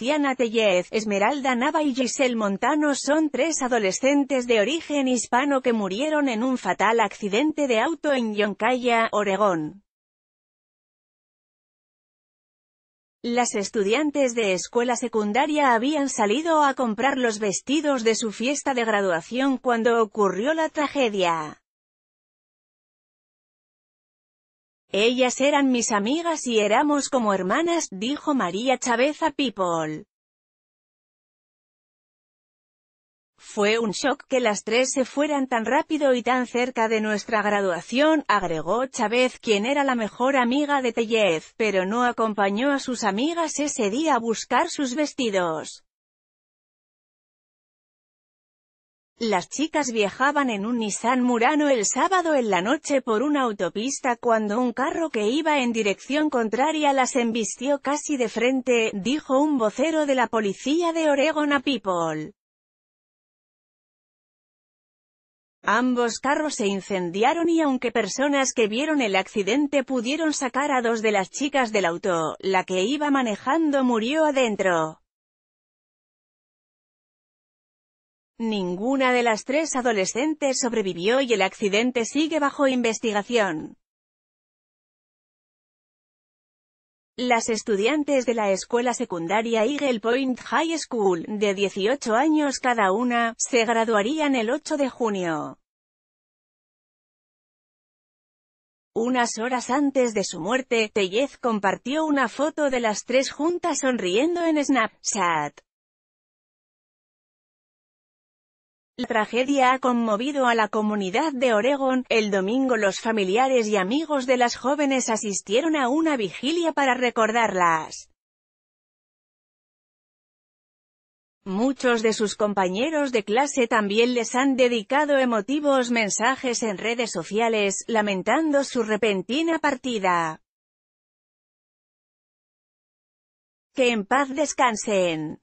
Luciana Tellez, Esmeralda Nava y Giselle Montano son tres adolescentes de origen hispano que murieron en un fatal accidente de auto en Yoncaya, Oregón. Las estudiantes de escuela secundaria habían salido a comprar los vestidos de su fiesta de graduación cuando ocurrió la tragedia. Ellas eran mis amigas y éramos como hermanas, dijo María Chávez a People. Fue un shock que las tres se fueran tan rápido y tan cerca de nuestra graduación, agregó Chávez quien era la mejor amiga de Tellez, pero no acompañó a sus amigas ese día a buscar sus vestidos. Las chicas viajaban en un Nissan Murano el sábado en la noche por una autopista cuando un carro que iba en dirección contraria las embistió casi de frente, dijo un vocero de la policía de Oregon a People. Ambos carros se incendiaron y aunque personas que vieron el accidente pudieron sacar a dos de las chicas del auto, la que iba manejando murió adentro. Ninguna de las tres adolescentes sobrevivió y el accidente sigue bajo investigación. Las estudiantes de la escuela secundaria Eagle Point High School, de 18 años cada una, se graduarían el 8 de junio. Unas horas antes de su muerte, Tellez compartió una foto de las tres juntas sonriendo en Snapchat. La tragedia ha conmovido a la comunidad de Oregon. El domingo los familiares y amigos de las jóvenes asistieron a una vigilia para recordarlas. Muchos de sus compañeros de clase también les han dedicado emotivos mensajes en redes sociales, lamentando su repentina partida. Que en paz descansen.